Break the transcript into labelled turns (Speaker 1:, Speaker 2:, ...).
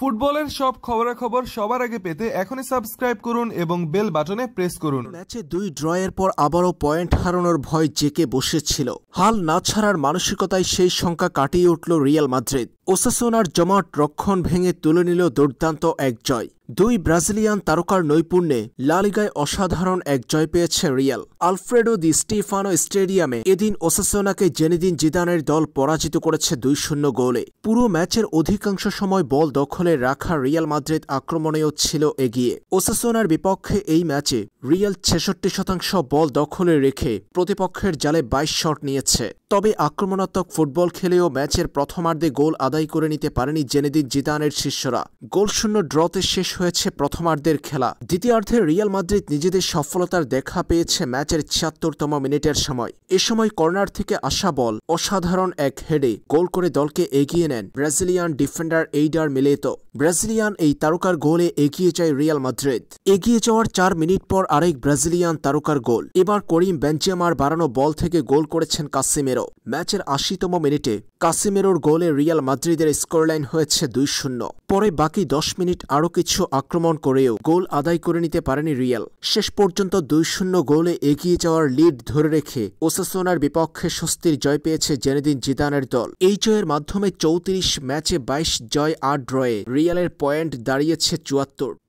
Speaker 1: ফুটবলের সব খবরাখবর সবার আগে পেতে এখনই সাবস্ক্রাইব করুন এবং বেল বাটনে প্রেস করুন ম্যাচে দুই ড্রয়ের পর আবারও পয়েন্ট হারানোর ভয় জেকে বসেছিল হাল না ছাড়ার মানসিকতায় সেই সংখ্যা কাটিয়ে উঠল রিয়াল মাদ্রিদ ওসাসোনার জমাট রক্ষণ ভেঙে তুলে নিল দুর্দান্ত এক জয় দুই ব্রাজিলিয়ান তারকার নৈপুণ্যে লালিগায় অসাধারণ এক জয় পেয়েছে রিয়াল আলফ্রেডো দি স্টিফানো স্টেডিয়ামে এদিন ওসাসোনাকে জেনেদিন জিদানের দল পরাজিত করেছে দুই শূন্য গোলে পুরো ম্যাচের অধিকাংশ সময় বল দখলে রাখা রিয়াল মাদ্রিদ আক্রমণেও ছিল এগিয়ে ওসাসোনার বিপক্ষে এই ম্যাচে রিয়াল ছেষট্টি শতাংশ বল দখলে রেখে প্রতিপক্ষের জালে বাইশ শট নিয়েছে তবে আক্রমণাত্মক ফুটবল খেলেও ম্যাচের প্রথমার্ধে গোল আদায় আদায় করে নিতে পারেনি জেনেদিন জিদানের শিষ্যরা গোলশূন্য ড্রতে শেষ হয়েছে প্রথমার্ধের খেলা দ্বিতীয়ার্ধে রিয়াল মাদ্রিদ নিজেদের সফলতার দেখা পেয়েছে ম্যাচের ছিয়াত্তরতম মিনিটের সময় এ সময় কর্নার থেকে আসা বল অসাধারণ এক হেডে গোল করে দলকে এগিয়ে নেন Brazilian defender Eder Militao Brazilian এই তারকার গোলে এগিয়ে যায় রিয়াল মাদ্রিদ এগিয়ে যাওয়ার চার মিনিট পর আরেক ব্রাজিলিয়ান তারকার গোল এবার করিম বেঞ্চেমার বাড়ানো বল থেকে গোল করেছেন কাসিমেরো ম্যাচের আশিতম মিনিটে কাসিমেরোর গোলে রিয়াল মাদ্রিদ যাত্রীদের স্কোরলাইন হয়েছে দুই শূন্য পরে বাকি দশ মিনিট আরও কিছু আক্রমণ করেও গোল আদায় করে নিতে পারেনি রিয়াল শেষ পর্যন্ত দুই শূন্য গোলে এগিয়ে যাওয়ার লিড ধরে রেখে ওসাসোনার বিপক্ষে স্বস্তির জয় পেয়েছে জেনেদিন জিদানের দল এই জয়ের মাধ্যমে চৌত্রিশ ম্যাচে বাইশ জয় আট ড্রয়ে রিয়ালের পয়েন্ট দাঁড়িয়েছে চুয়াত্তর